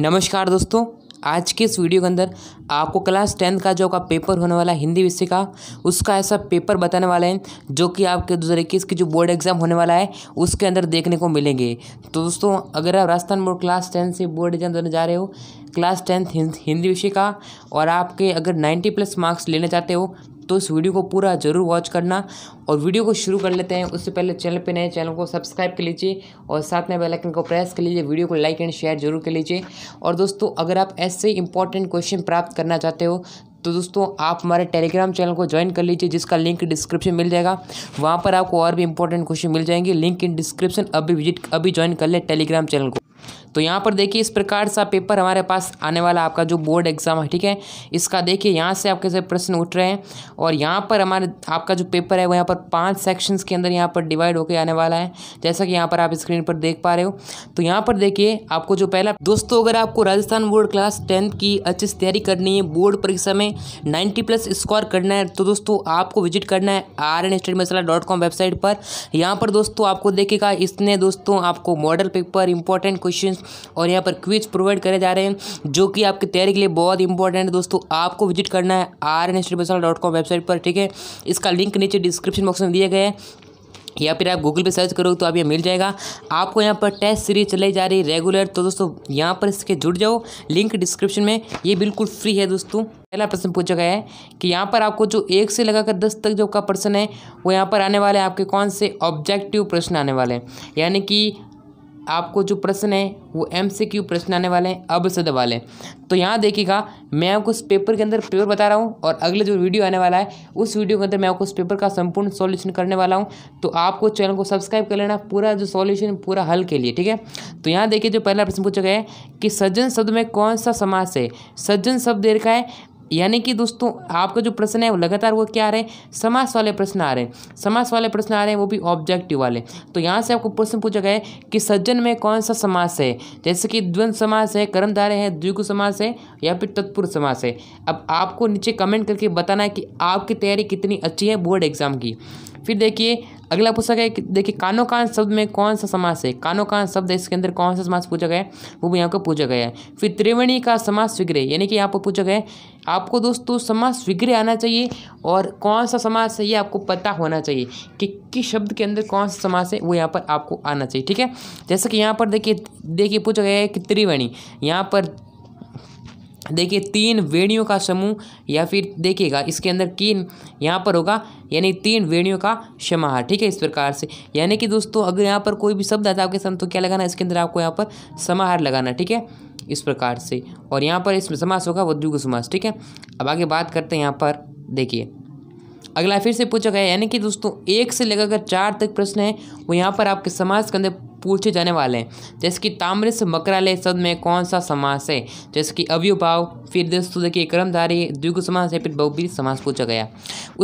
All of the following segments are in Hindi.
नमस्कार दोस्तों आज के इस वीडियो के अंदर आपको क्लास टेंथ का जो का पेपर होने वाला है हिंदी विषय का उसका ऐसा पेपर बताने वाले हैं जो कि आपके दो हज़ार इक्कीस की जो बोर्ड एग्जाम होने वाला है उसके अंदर देखने को मिलेंगे तो दोस्तों अगर आप राजस्थान बोर्ड क्लास टेंथ से बोर्ड एग्जाम देने जा रहे हो क्लास टेंथ हिंदी विषय का और आपके अगर नाइन्टी प्लस मार्क्स लेना चाहते हो तो इस वीडियो को पूरा जरूर वॉच करना और वीडियो को शुरू कर लेते हैं उससे पहले चैनल पे नए चैनल को सब्सक्राइब कर लीजिए और साथ में बेल आइकन को प्रेस कर लीजिए वीडियो को लाइक एंड शेयर जरूर कर लीजिए और दोस्तों अगर आप ऐसे इंपॉर्टेंट क्वेश्चन प्राप्त करना चाहते हो तो दोस्तों आप हमारे टेलीग्राम चैनल को ज्वाइन कर लीजिए जिसका लिंक डिस्क्रिप्शन मिल जाएगा वहाँ पर आपको और भी इंपॉर्टेंट क्वेश्चन मिल जाएंगे लिंक इन डिस्क्रिप्शन अभी विजिट अभी ज्वाइन कर ले टेलीग्राम चैनल को तो यहाँ पर देखिए इस प्रकार सा पेपर हमारे पास आने वाला आपका जो बोर्ड एग्ज़ाम है ठीक है इसका देखिए यहाँ से आपके से प्रश्न उठ रहे हैं और यहाँ पर हमारे आपका जो पेपर है वो यहाँ पर पांच सेक्शंस के अंदर यहाँ पर डिवाइड होकर आने वाला है जैसा कि यहाँ पर आप स्क्रीन पर देख पा रहे हो तो यहाँ पर देखिए आपको जो पहला दोस्तों अगर आपको राजस्थान बोर्ड क्लास टेंथ की अच्छी तैयारी करनी है बोर्ड परीक्षा में नाइन्टी प्लस स्कोर करना है तो दोस्तों आपको विजिट करना है R N state masala dot com website पर यहाँ पर दोस्तों आपको देखेगा इसने दोस्तों आपको model paper important question question और यहाँ पर क्विज प्रोवाइड करे जा रहे हैं जो कि आपकी तैयारी के लिए बहुत इंपॉर्टेंट है दोस्तों आपको विजिट करना है आर एन वेबसाइट पर ठीक है इसका लिंक नीचे डिस्क्रिप्शन बॉक्स में दिया गया है या फिर आप गूगल पे सर्च करोगे तो आप ये मिल जाएगा आपको यहाँ पर टेस्ट सीरीज चलाई जा रही है रेगुलर तो दोस्तों यहाँ पर इसके जुड़ जाओ लिंक डिस्क्रिप्शन में ये बिल्कुल फ्री है दोस्तों पहला प्रश्न पूछा गया है कि यहाँ पर आपको जो एक से लगाकर दस तक जो का प्रश्न है वो यहाँ पर आने वाले हैं आपके कौन से ऑब्जेक्टिव प्रश्न आने वाले हैं यानी कि आपको जो प्रश्न है वो एम सी क्यू प्रश्न आने वाले हैं अब सद वाले तो यहाँ देखिएगा मैं आपको उस पेपर के अंदर प्योर बता रहा हूँ और अगले जो वीडियो आने वाला है उस वीडियो के अंदर मैं आपको उस पेपर का संपूर्ण सॉल्यूशन करने वाला हूँ तो आपको चैनल को सब्सक्राइब कर लेना पूरा जो सॉल्यूशन पूरा हल के लिए ठीक है तो यहाँ देखिए जो पहला प्रश्न पूछा गया है कि सज्जन शब्द में कौन सा समास है सज्जन शब्द दे रखा है यानी कि दोस्तों आपका जो प्रश्न है वो लगातार वो क्या आ रहे हैं समास वाले प्रश्न आ रहे हैं समास वाले प्रश्न आ रहे हैं वो भी ऑब्जेक्टिव वाले तो यहाँ से आपको प्रश्न पूछा गया है कि सज्जन में कौन सा समास है जैसे कि द्वंद समास है कर्मधारे है द्विगु समास है या फिर तत्पुर समास है अब आपको नीचे कमेंट करके बताना है कि आपकी तैयारी कितनी अच्छी है बोर्ड एग्जाम की फिर देखिए अगला पूछा गया कि देखिए कानो कान शब्द में कौन सा समास है कानो कान शब्द इसके अंदर कौन सा समास पूछा गया है वो भी यहाँ को पूछा गया है फिर त्रिवेणी का समास विग्रह यानी कि यहाँ पर पूछा गया है आपको दोस्तों समास स्वीग्रह आना चाहिए और कौन सा समास है ये आपको पता होना चाहिए कि किस शब्द के अंदर कौन सा समास है वो यहाँ पर आपको आना चाहिए ठीक है जैसे कि यहाँ पर देखिए देखिए पूछा गया है कि त्रिवेणी यहाँ पर देखिए तीन वेणियों का समूह या फिर देखिएगा इसके अंदर तीन यहाँ पर होगा यानी तीन वेणियों का समाहार ठीक है इस प्रकार से यानी कि दोस्तों अगर यहाँ पर कोई भी शब्द आता है आपके सामने तो क्या लगाना इसके अंदर आपको यहाँ पर समाहार लगाना ठीक है इस प्रकार से और यहाँ पर इस समास होगा उद्योग समास ठीक है अब आगे बात करते हैं यहाँ पर देखिए अगला फिर से पूछा गया यानी कि दोस्तों एक से लेकर चार तक प्रश्न है वो यहाँ पर आपके समाज के अंदर पूछे जाने वाले हैं जैसे कि ताम्र मकरालय शब्द में कौन सा समास है जैसे कि अव्युभाव फिर दोस्तों देखिए क्रमधारी द्विगु समास है फिर बहुबीज समास पूछा गया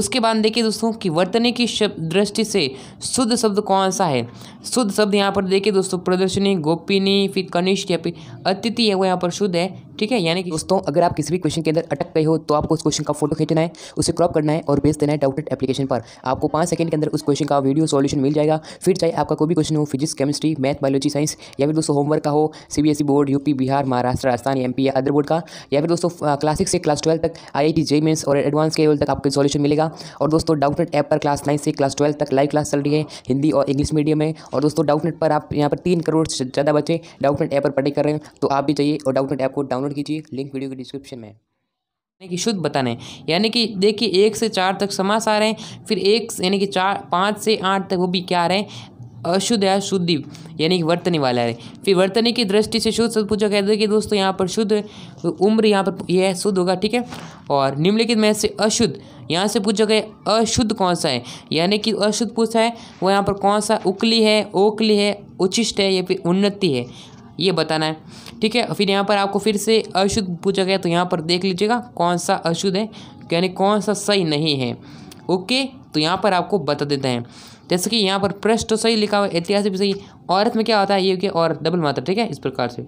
उसके बाद देखिए दोस्तों कि वर्तनी की दृष्टि से शुद्ध शब्द कौन सा है शुद्ध शब्द यहाँ पर देखिए दोस्तों प्रदर्शनी गोपिनी फिर कनिष्ठ या फिर अतिथि है वो यहाँ पर शुद्ध है ठीक है यानी कि दोस्तों अगर आप किसी भी क्वेश्चन के अंदर अटक गए हो तो आपको उस क्वेश्चन का फोटो खींचना है उसे क्रॉप करना है और भेज देना है डाउटेड एप्लीकेशन पर आपको पाँच सेकंड के अंदर उस क्वेश्चन का वीडियो सॉल्यूशन मिल जाएगा फिर चाहे आपका कोई भी क्वेश्चन हो physics chemistry history math biology science या फिर दोस्तों होमवर्क का हो CBSE board UP Bihar Maharashtra Rajasthan MP या अदर बोर्ड का या फिर दोस्तों क्लासिक से क्लास ट्वेल्व तक आईआईटी जेई मेंस और एडवांस के लेवल तक आपको सॉल्यूशन मिलेगा और दोस्तों डाउटनेट ऐप पर क्लास नाइन से क्लास ट्वेल्व तक लाइव क्लास चल रही है हिंदी और इंग्लिश मीडियम में और दोस्तों डाउटनेट पर आप यहाँ पर तीन करोड़ से ज़्यादा बच्चे डाउटनेट ऐप पर पढ़ाई कर रहे हैं तो आप भी चाहिए और डाउटनेट ऐप को डाउनलोड कीजिए लिंक वीडियो के डिस्क्रिप्शन में यानी कि शुद्ध बताने यानी कि देखिए एक से चार तक समास आ रहे हैं फिर एक यानी कि चार पाँच से आठ तक वो भी क्या आ रहे हैं अशुद्ध या शुद्धि यानी कि वर्तनी वाला है फिर वर्तनी की दृष्टि से शुद्ध शब्द पूछा गया देखिए दोस्तों यहाँ पर शुद्ध उम्र यहाँ पर यह शुद्ध होगा ठीक है और निम्नलिखित में से अशुद्ध यहाँ से पूछा गया अशुद्ध कौन सा है यानी कि अशुद्ध पूछा है वो यहाँ पर कौन सा उकली है ओकली है उचिष्ट है या फिर उन्नति है ये बताना है ठीक है फिर यहाँ पर आपको फिर से अशुद्ध पूछा गया तो यहाँ पर देख लीजिएगा कौन सा अशुद्ध है यानी कौन सा सही नहीं है ओके तो यहाँ पर आपको बता देते हैं जैसे कि यहाँ पर पृष्ठ तो सही लिखा हुआ ऐतिहासिक सही औरत में क्या होता है ये कि औरत डबल मात्रा ठीक है इस प्रकार से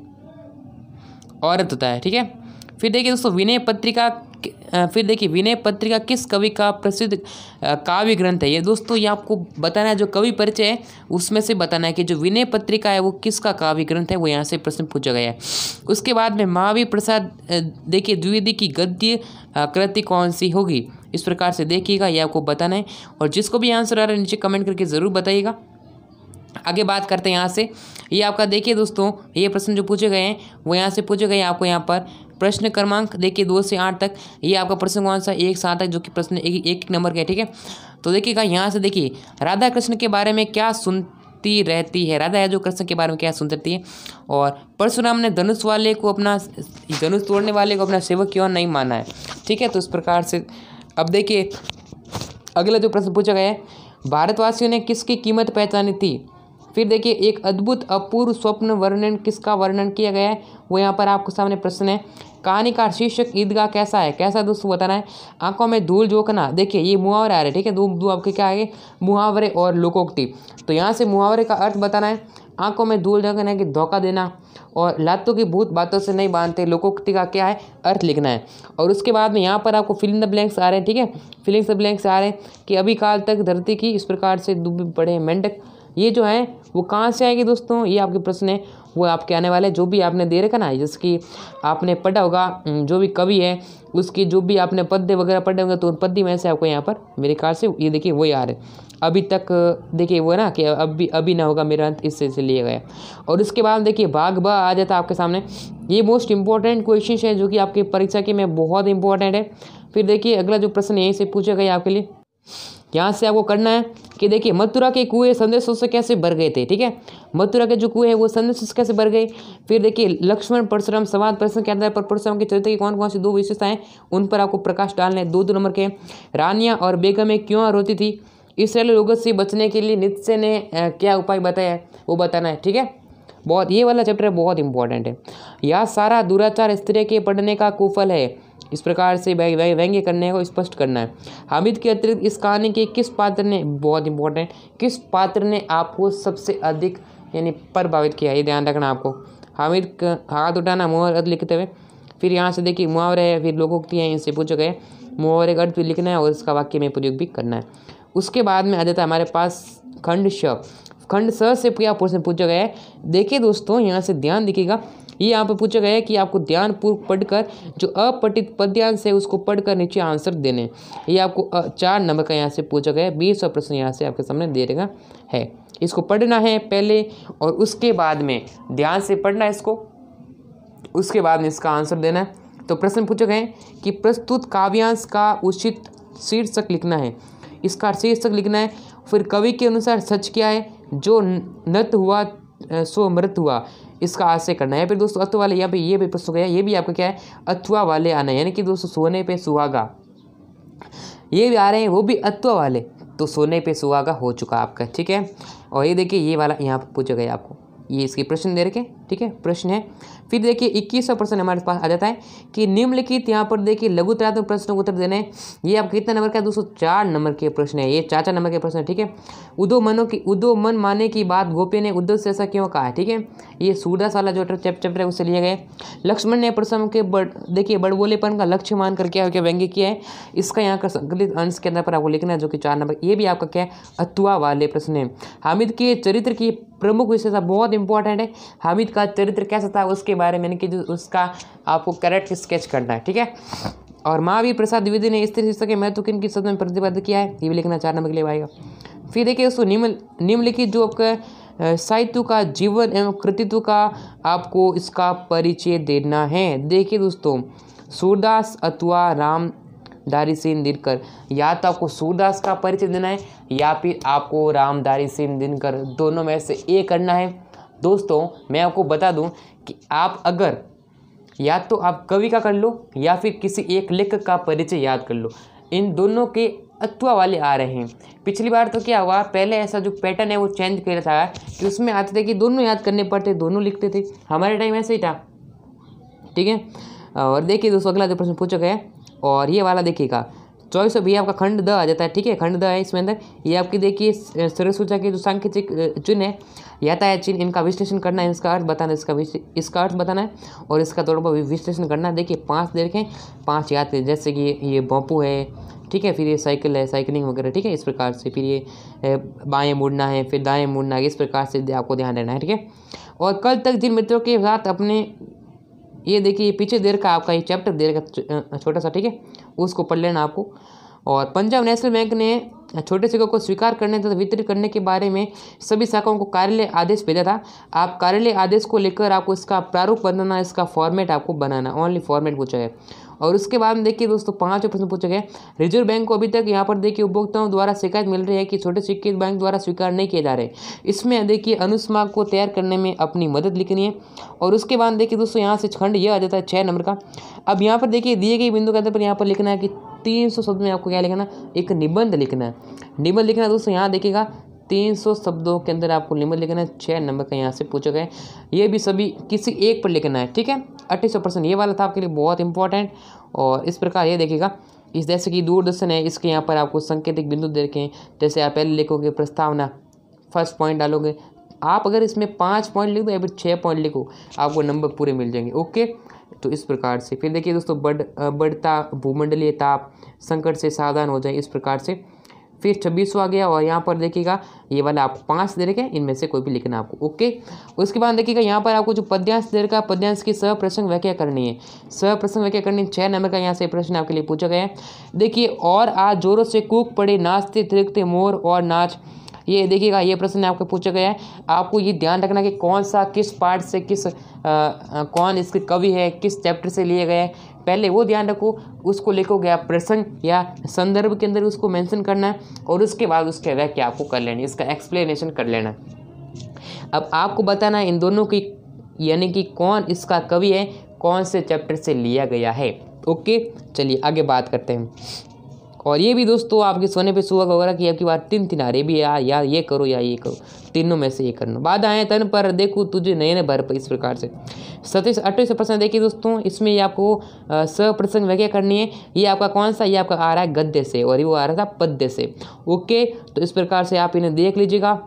औरत होता है ठीक है फिर देखिए दोस्तों विनय पत्रिका फिर देखिए विनय पत्रिका किस कवि का प्रसिद्ध काव्य ग्रंथ है ये दोस्तों ये आपको बताना है जो कवि परिचय है उसमें से बताना है कि जो विनय पत्रिका है वो किसका काव्य ग्रंथ है वो यहाँ से प्रश्न पूछा गया है उसके बाद में महावीर प्रसाद देखिए द्विवेदी की गद्य कृति कौन सी होगी इस प्रकार से देखिएगा ये आपको बताना है और जिसको भी आंसर आ रहा है नीचे कमेंट करके ज़रूर बताइएगा आगे बात करते हैं यहाँ से ये आपका देखिए दोस्तों ये प्रश्न जो पूछे गए हैं वो यहाँ से पूछे गए आपको यहाँ पर प्रश्न क्रमांक देखिए दो से आठ तक ये आपका प्रश्न कौन सा एक सात तक जो कि प्रश्न एक एक नंबर का है ठीक है तो देखिएगा यहाँ से देखिए राधा कृष्ण के बारे में क्या सुन सुनती रहती है राधा जो कृष्ण के बारे में क्या सुनती रहती है और परशुराम ने धनुष वाले को अपना धनुष तोड़ने वाले को अपना सेवक क्यों नहीं माना है ठीक है तो इस प्रकार से अब देखिए अगला जो प्रश्न पूछा गया है भारतवासियों ने किसकी कीमत पहचानी थी फिर देखिए एक अद्भुत अपूर्व स्वप्न वर्णन किसका वर्णन किया गया है वो यहाँ पर आपके सामने प्रश्न है कहानी का शीर्षक ईदगाह कैसा है कैसा दोस्तों बताना है आंखों में धूल झोंकना देखिए ये मुहावरे आ रहे ठीक है दो दो आपके क्या आगे मुहावरे और लोकोक्ति तो यहाँ से मुहावरे का अर्थ बताना है आंखों में धूल रखना की धोखा देना और लातों की भूत बातों से नहीं बांधते लोगों का क्या है अर्थ लिखना है और उसके बाद में यहाँ पर आपको फिलिंग द ब्लैंक्स आ रहे हैं ठीक है फिलिंग द ब्लैंक्स आ रहे हैं कि अभी काल तक धरती की इस प्रकार से डूबे पड़े मेंढक ये जो है वो कहाँ से आएगी दोस्तों ये आपके प्रश्न है वो आपके आने वाले जो भी आपने दे रखा ना जिसकी आपने पढ़ा होगा जो भी कवि है उसकी जो भी आपने पद्य वगैरह पढ़े होंगे तो उन पद्य में से आपको यहाँ पर मेरे ख्याल से ये देखिए वही आ रहे हैं अभी तक देखिए वो ना कि अभी अभी ना होगा मेरा अंत इससे से लिया गया और इसके बाद देखिए भाग ब आ जाता है आपके सामने ये मोस्ट इंपॉर्टेंट क्वेश्चन है जो कि आपकी परीक्षा के में बहुत इंपॉर्टेंट है फिर देखिए अगला जो प्रश्न यहीं से पूछा गया आपके लिए यहाँ से आपको करना है कि देखिए मथुरा के कुएं संदेशों से कैसे भर गए थे ठीक है मथुरा के जो कुएं हैं वो संदेशों से कैसे भर गए फिर देखिए लक्ष्मण परशुराम संवाद प्रश्न के अंदर पर परशुराम के चरित्र की कौन कौन सी दो विशेषताएं उन पर आपको प्रकाश डालना है दो दो नंबर के रानिया और बेगमें क्यों रोती थी इसराइल रोगों से बचने के लिए नित्य ने क्या उपाय बताया है वो बताना है ठीक है बहुत ये वाला चैप्टर बहुत इंपॉर्टेंट है यह सारा दुराचार स्त्री के पढ़ने का कुफल है इस प्रकार से व्यंग्य करने को स्पष्ट करना है हामिद के अतिरिक्त इस कहानी के किस पात्र ने बहुत इंपॉर्टेंट किस पात्र ने आपको सबसे अधिक यानी प्रभावित किया ये ध्यान रखना आपको हामिद हाथ उठाना मोहर अर्थ लिखते हुए फिर यहाँ से देखिए मुहावरे है फिर लोगों की हैं इनसे पूछ गए मुहावरे का अर्थ भी लिखना है और इसका वाक्य में प्रयोग भी करना है उसके बाद में आ जाता है हमारे पास खंड श खंड स से क्या प्रश्न पूछा गया है देखिए दोस्तों यहाँ से ध्यान दिखेगा ये यहाँ पर पूछा गया है कि आपको पूर्व पढ़कर जो अपठित पद्यांश है उसको पढ़कर नीचे आंसर देने ये आपको चार नंबर का यहाँ से पूछा गया है बीस सौ प्रश्न यहाँ से आपके सामने दे रहेगा है इसको पढ़ना है पहले और उसके बाद में ध्यान से पढ़ना है इसको उसके बाद में इसका आंसर देना है तो प्रश्न पूछे गए कि प्रस्तुत काव्यांश का उचित शीर्षक लिखना है इसका शीर्षक लिखना है फिर कवि के अनुसार सच क्या है जो नृत हुआ सो मृत हुआ इसका आशय करना है फिर दोस्तों अथवा वाले यहाँ पे ये भी प्रश्न गया ये भी आपका क्या है अथवा वाले आना है यानी कि दोस्तों सोने पे सुहागा ये भी आ रहे हैं वो भी अथवा वाले तो सोने पे सुहागा हो चुका आपका ठीक है और ये देखिए ये वाला यहाँ पर पूछा गया आपको ये इसके प्रश्न दे रखे ठीक है प्रश्न है फिर देखिए इक्कीसवा प्रश्न हमारे पास आ जाता है कि निम्नलिखित यहाँ पर देखिए लघु प्रश्नों प्रश्न उत्तर देना है ये आप कितना नंबर का है दोस्तों चार नंबर के प्रश्न है ये चार चार नंबर के प्रश्न है ठीक है उदो मनो की उदो मन माने की बात गोपी ने उद्धव से ऐसा क्यों कहा ठीक है ये सूरदास वाला जो चैप्टर है उससे लिए गए लक्ष्मण ने प्रश्न के बड़ देखिए बड़बोलेपन का लक्ष्य मान करके क्या व्यंग्य किया है इसका यहाँ का संकलित अंश के अंदर पर आपको लिखना है जो कि चार नंबर ये भी आपका क्या है अतुआ वाले प्रश्न है हामिद के चरित्र की प्रमुख विशेषता बहुत इंपॉर्टेंट है हामिद का चरित्र कैसा था उसके बारे में कि उसका आपको करेक्ट स्केच करना है ठीक है और महावीर प्रसाद द्विवेदी ने स्त्री शिक्षा के महत्व किन की शब्द में प्रतिबद्ध किया है ये भी लिखना चार नंबर के लिए आएगा फिर देखिए उसको निम्न निम्नलिखित जो आपका साहित्य का जीवन एवं कृतित्व का आपको इसका परिचय देना है देखिए दोस्तों सूरदास अथवा राम दारी सिंह दिनकर या तो आपको सूरदास का परिचय देना है या फिर आपको रामदारी सिंह दिनकर दोनों में से एक करना है दोस्तों मैं आपको बता दूं कि आप अगर या तो आप कवि का कर लो या फिर किसी एक लेखक का परिचय याद कर लो इन दोनों के अथवा वाले आ रहे हैं पिछली बार तो क्या हुआ पहले ऐसा जो पैटर्न है वो चेंज रहा था कि उसमें आते थे कि दोनों याद करने पड़ते दोनों लिखते थे हमारे टाइम ऐसे ही था ठीक है और देखिए दोस्तों अगला जो प्रश्न पूछा गया और ये वाला देखिएगा चॉइस भी आपका खंड द आ जाता है ठीक है खंड द है इसमें अंदर ये आपकी देखिए ऊर्जा के जो सांख्यिक चिन्ह है यातायात चिन्ह इनका विश्लेषण करना है इसका अर्थ बताना है इसका इसका अर्थ बताना है और इसका थोड़ा बहुत विश्लेषण करना है देखिए पाँच देखें पाँच याद जैसे कि ये बॉपू है ठीक है फिर ये साइकिल है साइकिलिंग वगैरह ठीक है इस प्रकार से फिर ये बाएँ मुड़ना है फिर दाएँ मुड़ना है इस प्रकार से आपको ध्यान देना है ठीक है और कल तक जिन मित्रों के साथ अपने ये देखिए पीछे देर का आपका ये चैप्टर देर का छोटा सा ठीक है उसको पढ़ लेना आपको और पंजाब नेशनल बैंक ने छोटे सिक्कों को स्वीकार करने तथा वितरित करने के बारे में सभी शाखाओं को कार्यालय आदेश भेजा था आप कार्यालय आदेश को लेकर आपको इसका प्रारूप बनाना इसका फॉर्मेट आपको बनाना ओनली फॉर्मेट पूछा है और उसके बाद में देखिए दोस्तों पाँचवें प्रश्न पूछे गए रिजर्व बैंक को अभी तक यहाँ पर देखिए उपभोक्ताओं द्वारा शिकायत मिल रही है कि छोटे सिक्के बैंक द्वारा स्वीकार नहीं किए जा रहे इसमें देखिए अनुस्मार को तैयार करने में अपनी मदद लिखनी है और उसके बाद देखिए दोस्तों यहाँ से खंड यह आ जाता है छः नंबर का अब यहाँ पर देखिए दिए गए बिंदु के आधार पर यहाँ पर लिखना है कि तीन सौ शब्द में आपको क्या लिखना है एक निबंध लिखना है निबंध लिखना है दोस्तों यहाँ देखिएगा तीन सौ शब्दों के अंदर आपको लिमिट लिखना है छः नंबर का यहाँ से पूछा गया ये भी सभी किसी एक पर लिखना है ठीक है अट्ठाईस परसेंट ये वाला था आपके लिए बहुत इंपॉर्टेंट और इस प्रकार ये देखिएगा इस जैसे कि दूरदर्शन है इसके यहाँ पर आपको संकेतिक बिंदु दे रखे हैं जैसे आप पहले लिखोगे प्रस्तावना फर्स्ट पॉइंट डालोगे आप अगर इसमें पाँच पॉइंट लिख दो या फिर छः पॉइंट लिखो आपको नंबर पूरे मिल जाएंगे ओके तो इस प्रकार से फिर देखिए दोस्तों बढ़ बढ़ता भूमंडलीय ताप संकट से सावधान हो जाए इस प्रकार से फिर छब्बीस आ गया और यहाँ पर देखिएगा ये वाला आपको पाँच दे रखे इनमें से कोई भी लिखना आपको ओके उसके बाद देखिएगा यहाँ पर आपको जो पद्यांश दे रखा है पद्यांश की सह प्रसंग व्याख्या करनी है सह प्रसंग व्याख्या करनी छः नंबर का यहाँ से प्रश्न आपके लिए पूछा गया है देखिए और आज जोरों से कूक पड़े नाचते थिरकते मोर और नाच ये देखिएगा ये प्रश्न आपको पूछा गया है आपको ये ध्यान रखना कि कौन सा किस पार्ट से किस आ, आ, कौन इसके कवि है किस चैप्टर से लिए गए हैं पहले वो ध्यान रखो उसको लेकर गया प्रसंग या संदर्भ के अंदर उसको मेंशन करना है और उसके बाद उसके व्याख्या आपको कर लेना इसका एक्सप्लेनेशन कर लेना है अब आपको बताना है इन दोनों की यानी कि कौन इसका कवि है कौन से चैप्टर से लिया गया है ओके चलिए आगे बात करते हैं और ये भी दोस्तों आपके सोने पे सुबह वगैरह की आपकी बात तीन तीन आ रही भी यार यार ये करो या ये करो तीनों में से ये करना बाद आए तन पर देखो तुझे नए नए भर पर इस प्रकार से सतीस अट्ठाईस प्रसन्न देखिए दोस्तों इसमें ये आपको सप्रसंग वगैरह करनी है ये आपका कौन सा ये आपका आ रहा है गद्य से और ये वो आ रहा था पद्य से ओके तो इस प्रकार से आप इन्हें देख लीजिएगा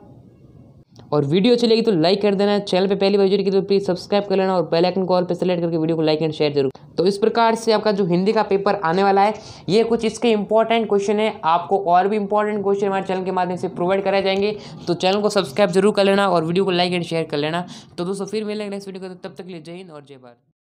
और वीडियो अच्छी लगी तो लाइक कर देना चैनल पे पहली बार जुड़ी की तो प्लीज़ सब्सक्राइब कर लेना और बेलाइकन कॉल पर सेलेक्ट करके वीडियो को लाइक एंड शेयर जरूर तो इस प्रकार से आपका जो हिंदी का पेपर आने वाला है ये कुछ इसके इंपॉर्टेंट क्वेश्चन है आपको और भी इंपॉर्टेंट क्वेश्चन हमारे चैनल के माध्यम से प्रोवाइड कराए जाएंगे तो चैनल को सब्सक्राइब जरूर कर लेना और वीडियो को लाइक एंड शेयर कर लेना तो दोस्तों फिर मिलेंगे नेक्स्ट वीडियो को तब तक लिए जय हिंद और जय भारत